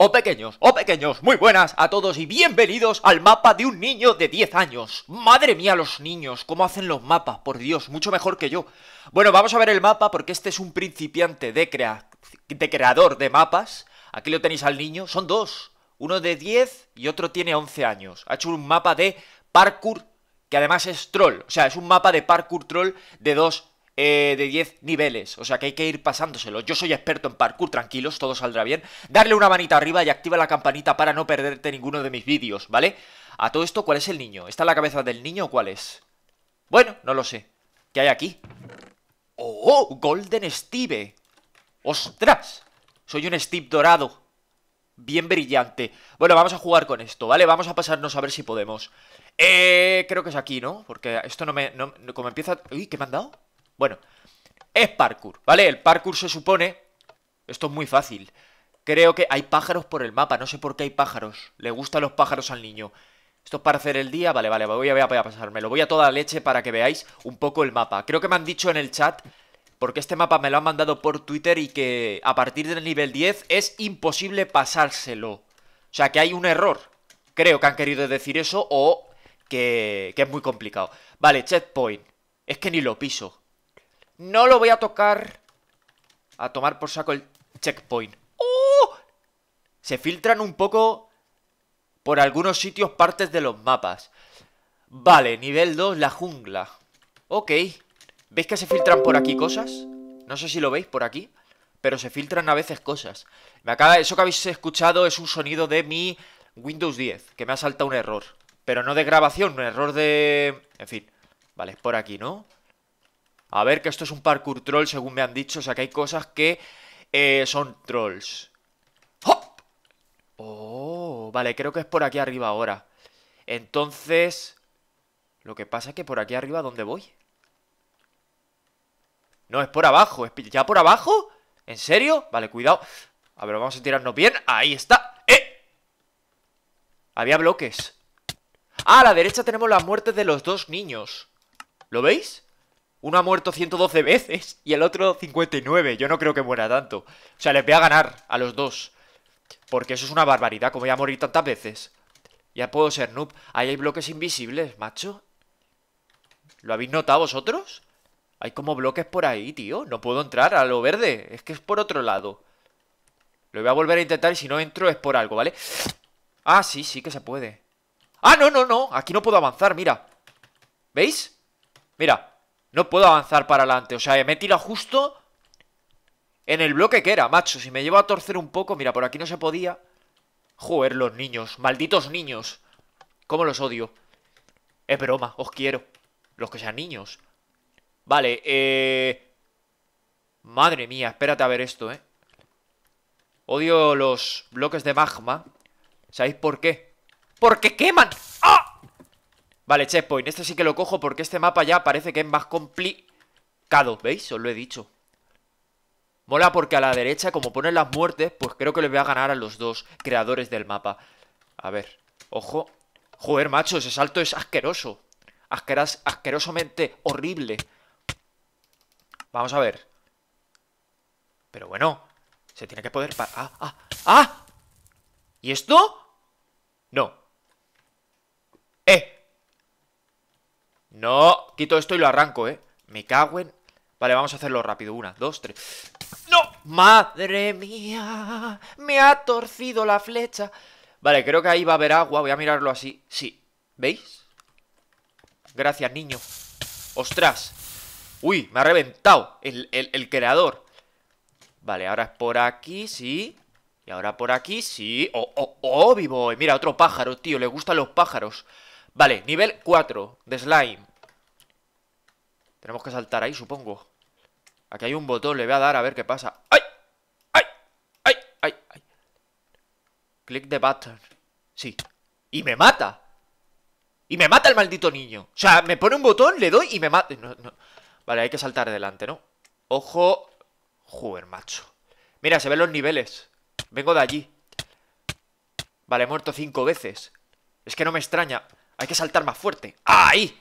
O pequeños, o pequeños, muy buenas a todos y bienvenidos al mapa de un niño de 10 años. Madre mía los niños, cómo hacen los mapas, por Dios, mucho mejor que yo. Bueno, vamos a ver el mapa porque este es un principiante de, crea de creador de mapas. Aquí lo tenéis al niño, son dos, uno de 10 y otro tiene 11 años. Ha hecho un mapa de parkour, que además es troll, o sea, es un mapa de parkour troll de dos eh, de 10 niveles, o sea que hay que ir pasándoselo. Yo soy experto en parkour, tranquilos, todo saldrá bien. Darle una manita arriba y activa la campanita para no perderte ninguno de mis vídeos, ¿vale? A todo esto, ¿cuál es el niño? ¿Está la cabeza del niño o cuál es? Bueno, no lo sé. ¿Qué hay aquí? ¡Oh, ¡Oh! ¡Golden Steve! ¡Ostras! Soy un Steve dorado. Bien brillante. Bueno, vamos a jugar con esto, ¿vale? Vamos a pasarnos a ver si podemos. Eh, creo que es aquí, ¿no? Porque esto no me... No, como empieza... Uy, ¿qué me han dado? Bueno, es parkour, ¿vale? El parkour se supone... Esto es muy fácil. Creo que hay pájaros por el mapa, no sé por qué hay pájaros. Le gustan los pájaros al niño. Esto es para hacer el día, vale, vale, voy a, voy a pasármelo. Voy a toda leche para que veáis un poco el mapa. Creo que me han dicho en el chat porque este mapa me lo han mandado por Twitter y que a partir del nivel 10 es imposible pasárselo. O sea, que hay un error. Creo que han querido decir eso o que es muy complicado. Vale, checkpoint. Es que ni lo piso. No lo voy a tocar. A tomar por saco el checkpoint. ¡Oh! Se filtran un poco por algunos sitios partes de los mapas. Vale, nivel 2, la jungla. Ok. ¿Veis que se filtran por aquí cosas? No sé si lo veis por aquí. Pero se filtran a veces cosas. Me acaba... Eso que habéis escuchado es un sonido de mi Windows 10. Que me ha saltado un error. Pero no de grabación, un error de... En fin. Vale, por aquí, ¿no? A ver, que esto es un parkour troll, según me han dicho. O sea, que hay cosas que eh, son trolls. ¡Hop! Oh, vale, creo que es por aquí arriba ahora. Entonces... Lo que pasa es que por aquí arriba, ¿dónde voy? No, es por abajo. ¿Ya por abajo? ¿En serio? Vale, cuidado. A ver, vamos a tirarnos bien. Ahí está. ¡Eh! Había bloques. Ah, a la derecha tenemos la muerte de los dos niños. ¿Lo veis? Uno ha muerto 112 veces y el otro 59. Yo no creo que muera tanto. O sea, les voy a ganar a los dos. Porque eso es una barbaridad, como voy a morir tantas veces. Ya puedo ser noob. Ahí hay bloques invisibles, macho. ¿Lo habéis notado vosotros? Hay como bloques por ahí, tío. No puedo entrar a lo verde. Es que es por otro lado. Lo voy a volver a intentar y si no entro es por algo, ¿vale? Ah, sí, sí que se puede. ¡Ah, no, no, no! Aquí no puedo avanzar, mira. ¿Veis? Mira, no puedo avanzar para adelante. O sea, me he tirado justo en el bloque que era, macho. Si me llevo a torcer un poco... Mira, por aquí no se podía. Joder, los niños. Malditos niños. Cómo los odio. Es broma, os quiero. Los que sean niños. Vale, eh... Madre mía, espérate a ver esto, eh. Odio los bloques de magma. ¿Sabéis por qué? Porque queman Vale, checkpoint. Este sí que lo cojo porque este mapa ya parece que es más complicado. ¿Veis? Os lo he dicho. Mola porque a la derecha, como ponen las muertes, pues creo que les voy a ganar a los dos creadores del mapa. A ver, ojo. Joder, macho, ese salto es asqueroso. asquerosamente horrible. Vamos a ver. Pero bueno, se tiene que poder... ¡Ah! ¡Ah! ¡Ah! ¿Y esto? No. No, quito esto y lo arranco, ¿eh? Me cago Vale, vamos a hacerlo rápido. Una, dos, tres. ¡No! ¡Madre mía! Me ha torcido la flecha. Vale, creo que ahí va a haber agua. Voy a mirarlo así. Sí. ¿Veis? Gracias, niño. ¡Ostras! ¡Uy! Me ha reventado el, creador. Vale, ahora es por aquí, sí. Y ahora por aquí, sí. ¡Oh, oh, oh, vivo! Mira, otro pájaro, tío. Le gustan los pájaros. Vale, nivel 4 de slime. Tenemos que saltar ahí, supongo. Aquí hay un botón, le voy a dar a ver qué pasa. ¡Ay! ¡Ay! ¡Ay! ¡Ay! ¡Ay! Click the button. Sí. Y me mata. Y me mata el maldito niño. O sea, me pone un botón, le doy y me mata. Vale, hay que saltar adelante, ¿no? Ojo. Joder, macho. Mira, se ven los niveles. Vengo de allí. Vale, he muerto cinco veces. Es que no me extraña. Hay que saltar más fuerte ¡Ahí!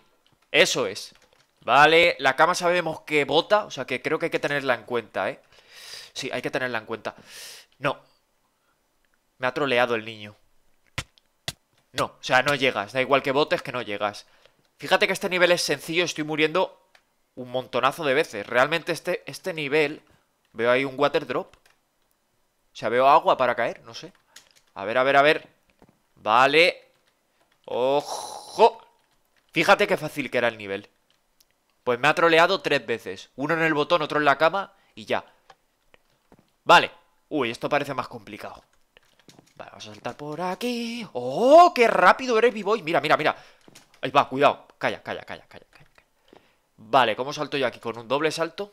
Eso es Vale, la cama sabemos que bota O sea que creo que hay que tenerla en cuenta, ¿eh? Sí, hay que tenerla en cuenta No Me ha troleado el niño No, o sea, no llegas Da igual que botes que no llegas Fíjate que este nivel es sencillo Estoy muriendo un montonazo de veces Realmente este, este nivel Veo ahí un water drop O sea, veo agua para caer, no sé A ver, a ver, a ver Vale, ¡Ojo! Fíjate qué fácil que era el nivel. Pues me ha troleado tres veces. Uno en el botón, otro en la cama y ya. Vale. Uy, esto parece más complicado. Vale, vamos a saltar por aquí. ¡Oh, qué rápido eres, B-Boy! Mira, mira, mira. Ahí va, cuidado. Calla, calla, calla, calla, calla. Vale, ¿cómo salto yo aquí? ¿Con un doble salto?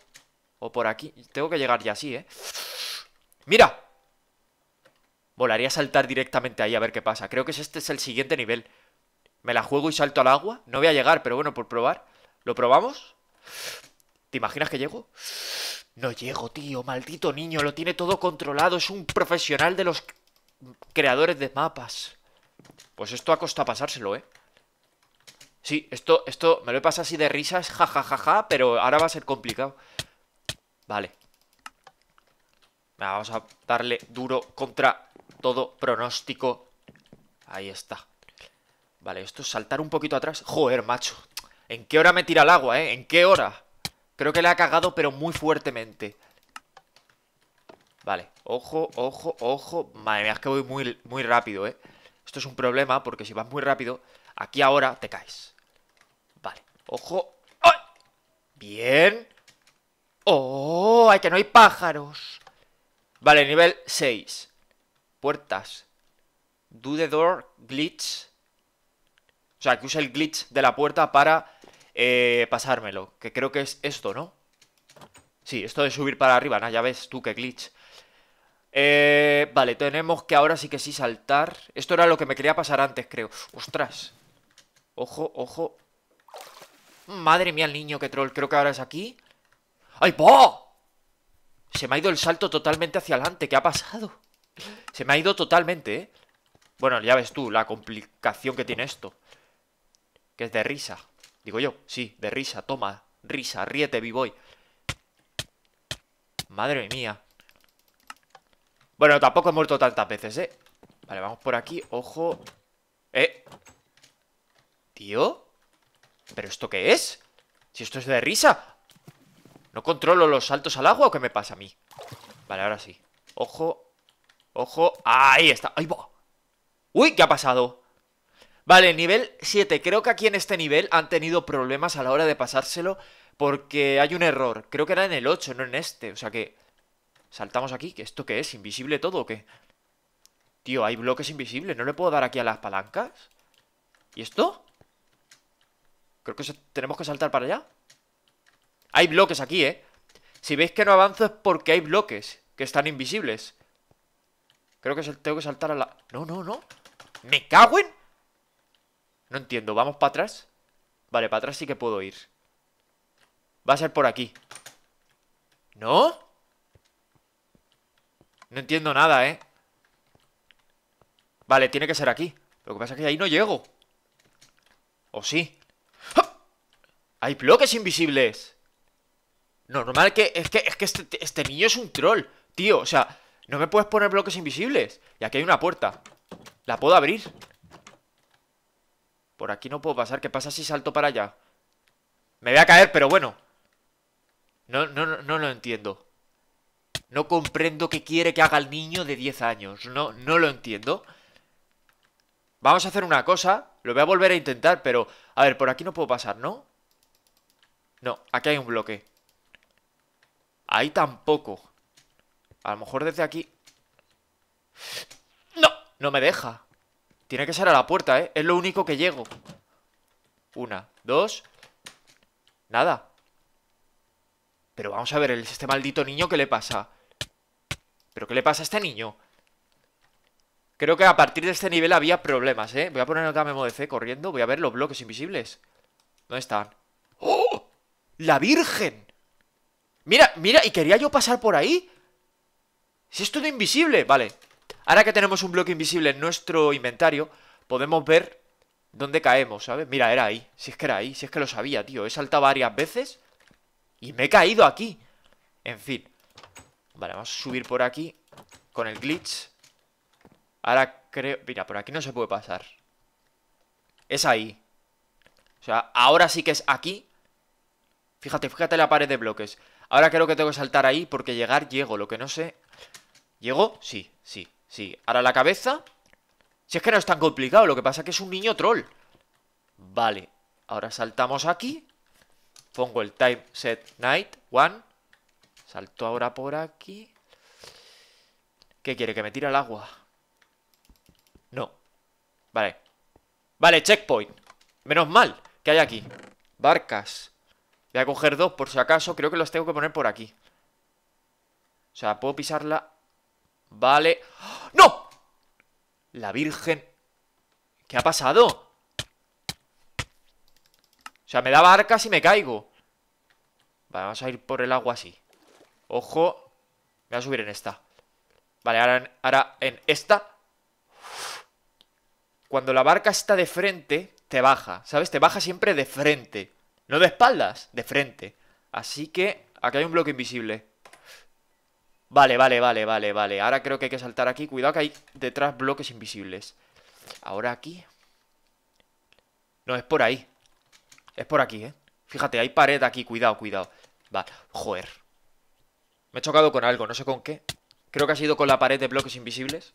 ¿O por aquí? Tengo que llegar ya así, ¿eh? ¡Mira! Volaría a saltar directamente ahí a ver qué pasa. Creo que este es el siguiente nivel. ¿Me la juego y salto al agua? No voy a llegar, pero bueno, por probar. ¿Lo probamos? ¿Te imaginas que llego? No llego, tío. Maldito niño. Lo tiene todo controlado. Es un profesional de los creadores de mapas. Pues esto a costa pasárselo, ¿eh? Sí, esto, esto me lo he pasado así de risas, jajajaja, ja, pero ahora va a ser complicado. Vale. Vamos a darle duro contra todo pronóstico. Ahí está. Vale, esto es saltar un poquito atrás. Joder, macho. ¿En qué hora me tira el agua, eh? ¿En qué hora? Creo que le ha cagado, pero muy fuertemente. Vale, ojo, ojo, ojo. Madre mía, es que voy muy, muy rápido, eh. Esto es un problema, porque si vas muy rápido, aquí ahora te caes. Vale, ojo. ¡Ay! Bien. ¡Oh! ¡Ay, que no hay pájaros! Vale, nivel 6. Puertas. Do the door glitch o sea, que use el glitch de la puerta para eh, pasármelo. Que creo que es esto, ¿no? Sí, esto de subir para arriba, ¿no? Ya ves tú qué glitch. Eh, vale, tenemos que ahora sí que sí saltar. Esto era lo que me quería pasar antes, creo. ¡Ostras! Ojo, ojo. Madre mía, el niño, ¿Qué troll. Creo que ahora es aquí. ¡Ay, po! Se me ha ido el salto totalmente hacia adelante. ¿Qué ha pasado? Se me ha ido totalmente, ¿eh? Bueno, ya ves tú la complicación que tiene esto que es de risa. Digo yo, sí, de risa, toma, risa, ríete, b-boy. Madre mía. Bueno, tampoco he muerto tantas veces, ¿eh? Vale, vamos por aquí, ojo. ¿Eh? ¿Tío? ¿Pero esto qué es? Si esto es de risa. ¿No controlo los saltos al agua o qué me pasa a mí? Vale, ahora sí. Ojo. Ojo. Ahí está. ¡Ahí va! ¡Uy! ¿Qué ha pasado? Vale, nivel 7. Creo que aquí en este nivel han tenido problemas a la hora de pasárselo porque hay un error. Creo que era en el 8, no en este. O sea que... Saltamos aquí. ¿Qué ¿Esto qué es? ¿Invisible todo o qué? Tío, hay bloques invisibles. ¿No le puedo dar aquí a las palancas? ¿Y esto? Creo que tenemos que saltar para allá. Hay bloques aquí, ¿eh? Si veis que no avanzo es porque hay bloques que están invisibles. Creo que tengo que saltar a la... No, no, no. ¡Me cago en...! No entiendo, ¿vamos para atrás? Vale, para atrás sí que puedo ir Va a ser por aquí ¿No? No entiendo nada, ¿eh? Vale, tiene que ser aquí Lo que pasa es que ahí no llego ¿O sí? ¡Ah! ¡Hay bloques invisibles! Normal que... Es que, es que este, este niño es un troll Tío, o sea, no me puedes poner bloques invisibles Y aquí hay una puerta La puedo abrir por aquí no puedo pasar. ¿Qué pasa si salto para allá? Me voy a caer, pero bueno. No, no, no, lo entiendo. No comprendo qué quiere que haga el niño de 10 años. No, no lo entiendo. Vamos a hacer una cosa. Lo voy a volver a intentar, pero... A ver, por aquí no puedo pasar, ¿no? No, aquí hay un bloque. Ahí tampoco. A lo mejor desde aquí... ¡No! No me deja. Tiene que ser a la puerta, ¿eh? Es lo único que llego. Una, dos. Nada. Pero vamos a ver, este maldito niño, ¿qué le pasa? ¿Pero qué le pasa a este niño? Creo que a partir de este nivel había problemas, ¿eh? Voy a poner otra memo de fe corriendo. Voy a ver los bloques invisibles. ¿Dónde están? ¡Oh! ¡La Virgen! Mira, mira, ¿y quería yo pasar por ahí? Si esto de invisible. Vale, Ahora que tenemos un bloque invisible en nuestro inventario, podemos ver dónde caemos, ¿sabes? Mira, era ahí. Si es que era ahí, si es que lo sabía, tío. He saltado varias veces y me he caído aquí. En fin. Vale, vamos a subir por aquí con el glitch. Ahora creo... Mira, por aquí no se puede pasar. Es ahí. O sea, ahora sí que es aquí. Fíjate, fíjate la pared de bloques. Ahora creo que tengo que saltar ahí porque llegar llego. Lo que no sé... ¿Llego? Sí, sí. Sí, ahora la cabeza. Si es que no es tan complicado, lo que pasa es que es un niño troll. Vale, ahora saltamos aquí. Pongo el time set night, one. Salto ahora por aquí. ¿Qué quiere? ¿Que me tire al agua? No. Vale. Vale, checkpoint. Menos mal que hay aquí. Barcas. Voy a coger dos por si acaso. Creo que los tengo que poner por aquí. O sea, puedo pisarla Vale. ¡No! La Virgen. ¿Qué ha pasado? O sea, me da barca y me caigo. Vale, vamos a ir por el agua así. Ojo. Me voy a subir en esta. Vale, ahora en, esta. Cuando la barca está de frente, te baja. ¿Sabes? Te baja siempre de frente. No de espaldas, de frente. Así que acá hay un bloque invisible. Vale, vale, vale, vale, vale. Ahora creo que hay que saltar aquí. Cuidado que hay detrás bloques invisibles. Ahora aquí. No, es por ahí. Es por aquí, ¿eh? Fíjate, hay pared aquí. Cuidado, cuidado. Va. Joder. Me he chocado con algo, no sé con qué. Creo que ha sido con la pared de bloques invisibles.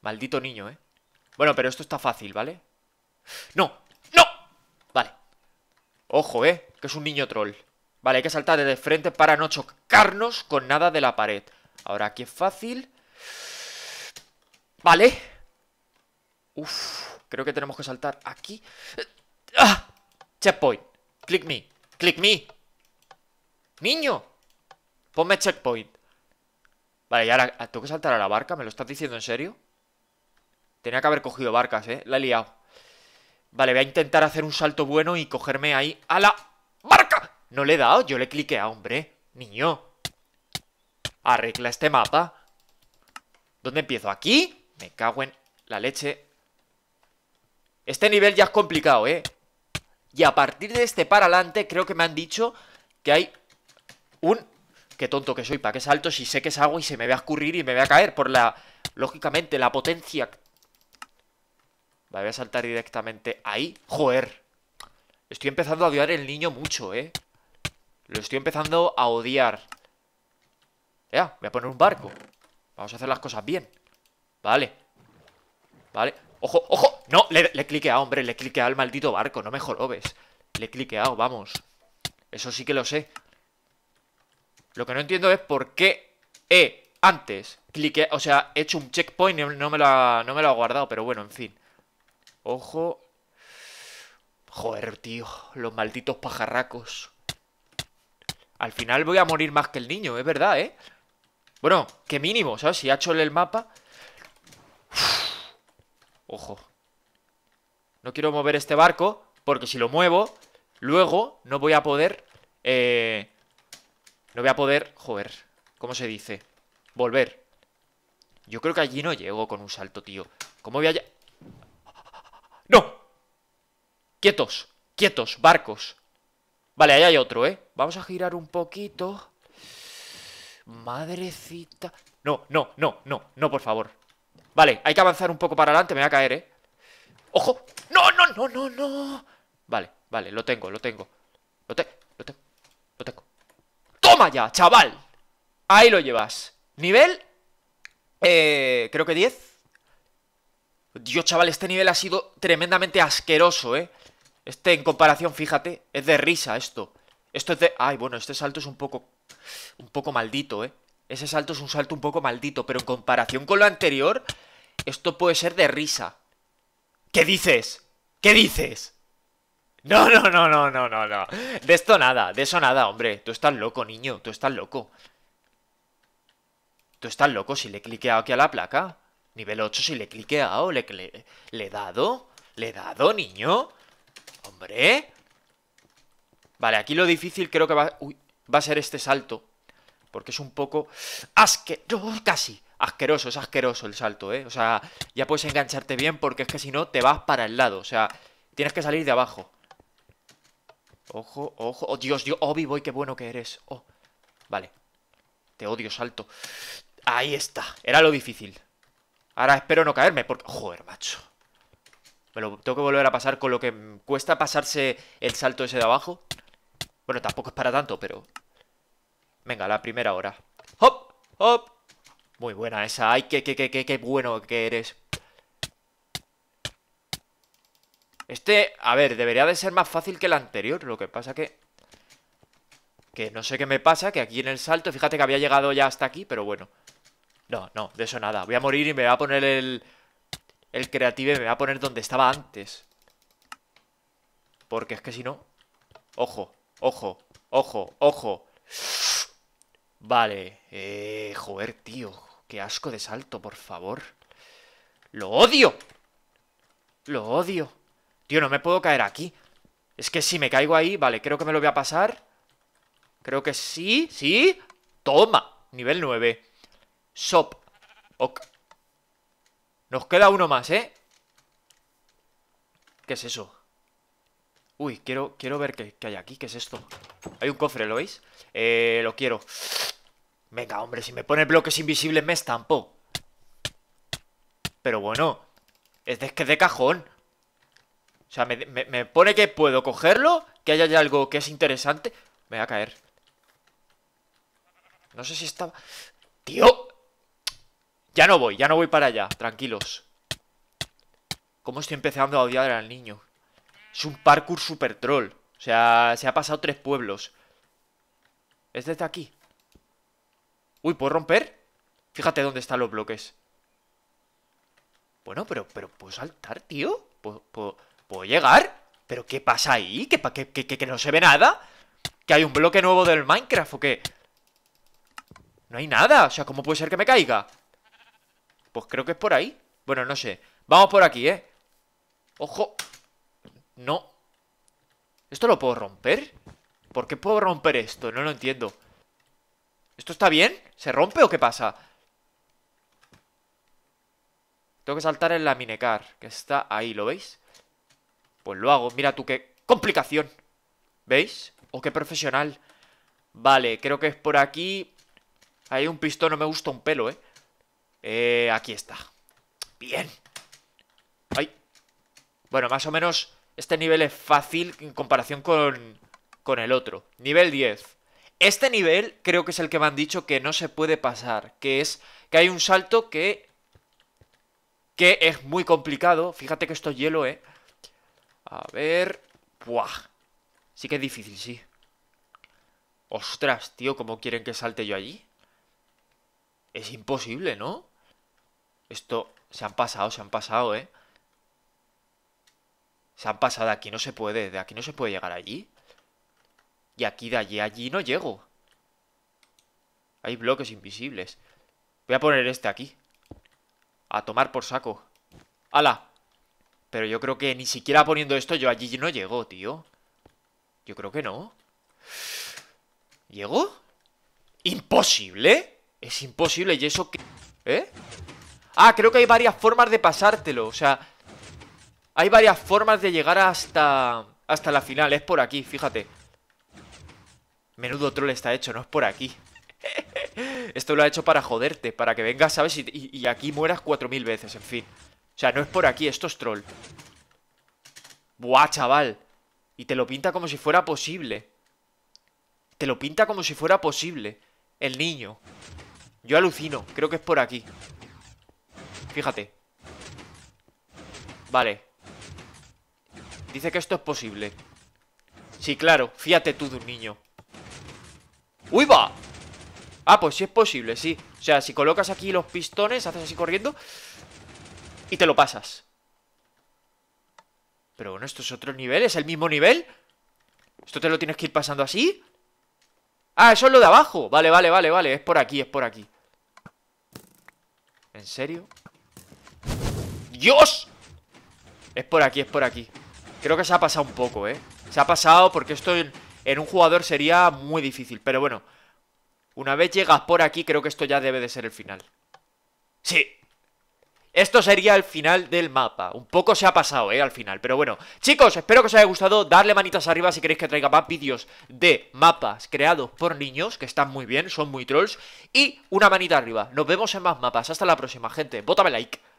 Maldito niño, ¿eh? Bueno, pero esto está fácil, ¿vale? ¡No! ¡No! Vale. Ojo, ¿eh? Que es un niño troll. Vale, hay que saltar de frente para no chocarnos con nada de la pared. Ahora aquí es fácil. Vale. Uf, creo que tenemos que saltar aquí. ¡Ah! Checkpoint. Click me. Click me. Niño. Ponme checkpoint. Vale, y ahora ah, tengo que saltar a la barca. ¿Me lo estás diciendo en serio? Tenía que haber cogido barcas, ¿eh? La he liado. Vale, voy a intentar hacer un salto bueno y cogerme ahí a la... No le he dado, yo le cliqué a ah, hombre. Niño. Arregla este mapa. ¿Dónde empiezo? ¿Aquí? Me cago en la leche. Este nivel ya es complicado, ¿eh? Y a partir de este para adelante creo que me han dicho que hay un... Qué tonto que soy, ¿para qué salto si sé que es agua y se me va a escurrir y me va a caer por la... Lógicamente, la potencia... Vale, voy a saltar directamente ahí. ¡Joder! Estoy empezando a odiar el niño mucho, ¿eh? Lo estoy empezando a odiar. Ya, voy a poner un barco. Vamos a hacer las cosas bien. Vale. Vale. ¡Ojo, ojo! No, le, he cliqueado, hombre. Le he cliqueado al maldito barco. No me jorobes. Le he cliqueado, vamos. Eso sí que lo sé. Lo que no entiendo es por qué he antes Cliqueado, o sea, he hecho un checkpoint y no me lo no me lo ha guardado, pero bueno, en fin. Ojo. Joder, tío, los malditos pajarracos. Al final voy a morir más que el niño, es verdad, ¿eh? Bueno, que mínimo, ¿sabes? Si ha hecho el mapa... Ojo. No quiero mover este barco, porque si lo muevo, luego no voy a poder... Eh... No voy a poder... Joder, ¿cómo se dice? Volver. Yo creo que allí no llego con un salto, tío. ¿Cómo voy a... ¡No! Quietos, quietos, barcos. Vale, ahí hay otro, ¿eh? Vamos a girar un poquito. Madrecita. No, no, no, no, no, por favor. Vale, hay que avanzar un poco para adelante, me voy a caer, ¿eh? ¡Ojo! ¡No, no, no, no, no! Vale, vale, lo tengo, lo tengo. Lo tengo, lo tengo, lo tengo. ¡Toma ya, chaval! Ahí lo llevas. Nivel... Eh, creo que 10. Dios, chaval, este nivel ha sido tremendamente asqueroso, ¿eh? Este en comparación, fíjate, es de risa esto. Esto es de... Ay, bueno, este salto es un poco... Un poco maldito, ¿eh? Ese salto es un salto un poco maldito, pero en comparación con lo anterior, esto puede ser de risa. ¿Qué dices? ¿Qué dices? No, no, no, no, no, no, no. De esto nada, de eso nada, hombre. Tú estás loco, niño, tú estás loco. Tú estás loco si le he cliqueado aquí a la placa. Nivel 8 si le he cliqueado, le, le, le he dado, le he dado, niño. ¡Hombre! Vale, aquí lo difícil creo que va, a ser este salto. Porque es un poco... ¡Asqueroso! Casi. Asqueroso, es asqueroso el salto, ¿eh? O sea, ya puedes engancharte bien porque es que si no te vas para el lado. O sea, tienes que salir de abajo. Ojo, ojo. Oh, Dios, Dios. Obi, voy, boy, qué bueno que eres. Oh. vale. Te odio, salto. Ahí está. Era lo difícil. Ahora espero no caerme porque... Joder, macho. Me lo tengo que volver a pasar con lo que cuesta pasarse el salto ese de abajo. Bueno, tampoco es para tanto, pero... Venga, la primera hora. ¡Hop! ¡Hop! Muy buena esa. ¡Ay, qué, qué, qué, qué, qué bueno que eres! Este, a ver, debería de ser más fácil que el anterior. Lo que pasa que... Que no sé qué me pasa, que aquí en el salto... Fíjate que había llegado ya hasta aquí, pero bueno. No, no, de eso nada. Voy a morir y me voy a poner el el creative me va a poner donde estaba antes. Porque es que si no... Ojo, ojo, ojo, ojo. Vale. Eh, joder, tío. Qué asco de salto, por favor. ¡Lo odio! ¡Lo odio! Tío, no me puedo caer aquí. Es que si me caigo ahí... Vale, creo que me lo voy a pasar. Creo que sí, sí. ¡Toma! Nivel 9. Shop. Ok. Nos queda uno más, ¿eh? ¿Qué es eso? Uy, quiero, quiero ver qué, hay aquí. ¿Qué es esto? Hay un cofre, ¿lo veis? Eh, lo quiero. Venga, hombre, si me pone bloques invisibles me estampo. Pero bueno, es de, que de cajón. O sea, me, pone que puedo cogerlo, que haya algo que es interesante. Me va a caer. No sé si estaba... ¡Tío! Ya no voy, ya no voy para allá, tranquilos. ¿Cómo estoy empezando a odiar al niño. Es un parkour super troll. O sea, se ha pasado tres pueblos. Es desde aquí. Uy, ¿puedo romper? Fíjate dónde están los bloques. Bueno, pero, pero ¿puedo saltar, tío? ¿Puedo, puedo, llegar? ¿Pero qué pasa ahí? ¿Que, que, que no se ve nada? ¿Que hay un bloque nuevo del Minecraft o qué? No hay nada, o sea, ¿cómo puede ser que me caiga? Pues creo que es por ahí. Bueno, no sé. Vamos por aquí, ¿eh? ¡Ojo! No. ¿Esto lo puedo romper? ¿Por qué puedo romper esto? No lo entiendo. ¿Esto está bien? ¿Se rompe o qué pasa? Tengo que saltar en la minecar, que está ahí, ¿lo veis? Pues lo hago. Mira tú qué complicación. ¿Veis? ¡Oh, qué profesional! Vale, creo que es por aquí. Hay un pistón, no me gusta un pelo, ¿eh? Eh, aquí está. Bien. Bueno, más o menos este nivel es fácil en comparación con, con el otro. Nivel 10. Este nivel creo que es el que me han dicho que no se puede pasar. Que es que hay un salto que... Que es muy complicado. Fíjate que esto es hielo, ¿eh? A ver... Buah. Sí que es difícil, sí. Ostras, tío, ¿cómo quieren que salte yo allí? Es imposible, ¿no? Esto se han pasado, se han pasado, ¿eh? Se han pasado, de aquí no se puede, de aquí no se puede llegar allí. Y aquí de allí allí no llego. Hay bloques invisibles. Voy a poner este aquí. A tomar por saco. ¡Hala! Pero yo creo que ni siquiera poniendo esto yo allí no llego, tío. Yo creo que no. ¿Llego? ¿Imposible? Es imposible y eso que... ¿Eh? Ah, creo que hay varias formas de pasártelo, o sea... Hay varias formas de llegar hasta... Hasta la final, es por aquí, fíjate. Menudo troll está hecho, no es por aquí. Esto lo ha hecho para joderte, para que vengas, ¿sabes? Y, y aquí mueras cuatro mil veces, en fin. O sea, no es por aquí, esto es troll. Buah, chaval. Y te lo pinta como si fuera posible. Te lo pinta como si fuera posible. El niño. Yo alucino, creo que es por aquí. Fíjate. Vale. Dice que esto es posible. Sí, claro. fíjate tú de un niño. ¡Uy, va! Ah, pues sí es posible, sí. O sea, si colocas aquí los pistones, haces así corriendo y te lo pasas. Pero bueno, esto es otro nivel, ¿es el mismo nivel? ¿Esto te lo tienes que ir pasando así? Ah, eso es lo de abajo. Vale, vale, vale, vale. Es por aquí, es por aquí. ¿En serio? ¡Dios! Es por aquí, es por aquí Creo que se ha pasado un poco, ¿eh? Se ha pasado porque esto en, un jugador sería muy difícil Pero bueno Una vez llegas por aquí creo que esto ya debe de ser el final ¡Sí! Esto sería el final del mapa. Un poco se ha pasado, ¿eh? Al final. Pero bueno, chicos, espero que os haya gustado. Darle manitas arriba si queréis que traiga más vídeos de mapas creados por niños, que están muy bien, son muy trolls. Y una manita arriba. Nos vemos en más mapas. Hasta la próxima, gente. Bótame like.